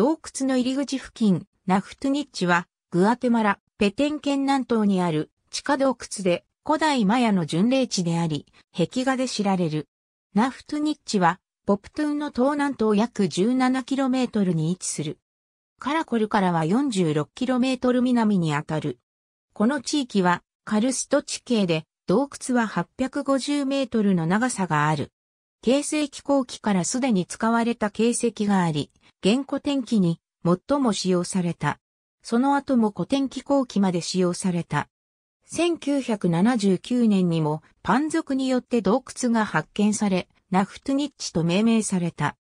洞窟の入り口付近、ナフトニッチは、グアテマラ、ペテン県南東にある地下洞窟で古代マヤの巡礼地であり、壁画で知られる。ナフトニッチは、ポプトゥーンの東南東約 17km に位置する。カラコルからは 46km 南にあたる。この地域はカルスト地形で洞窟は850メートルの長さがある。形成気候期からすでに使われた形跡があり、原古典期に最も使用された。その後も古典期後期まで使用された。1979年にもパン族によって洞窟が発見され、ナフトニッチと命名された。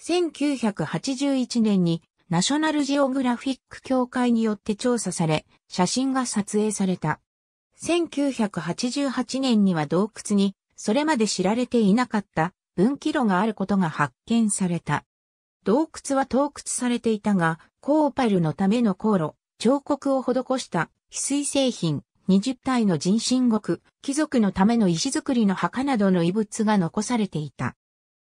1981年にナショナルジオグラフィック協会によって調査され、写真が撮影された。1988年には洞窟に、それまで知られていなかった分岐路があることが発見された。洞窟は洞窟されていたが、コーパルのための航路、彫刻を施した翡翠製品、20体の人身獄、貴族のための石造りの墓などの遺物が残されていた。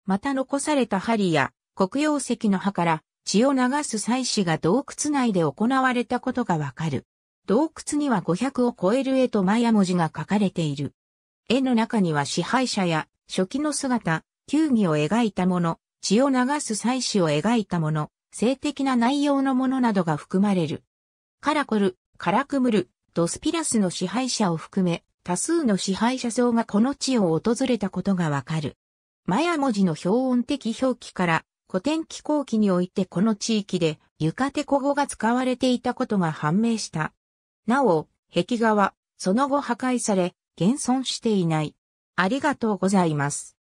また残された針や黒曜石の葉から血を流す祭祀が洞窟内で行われたことがわかる。洞窟には500を超える絵とマヤ文字が書かれている。絵の中には支配者や初期の姿、球技を描いたもの、血を流す祭祀を描いたもの、性的な内容のものなどが含まれる。カラコル、カラクムル、ドスピラスの支配者を含め、多数の支配者層がこの地を訪れたことがわかる。マヤ文字の標音的表記から、古典気候期においてこの地域で、ユカテコ語が使われていたことが判明した。なお、壁画は、その後破壊され、現存していない。ありがとうございます。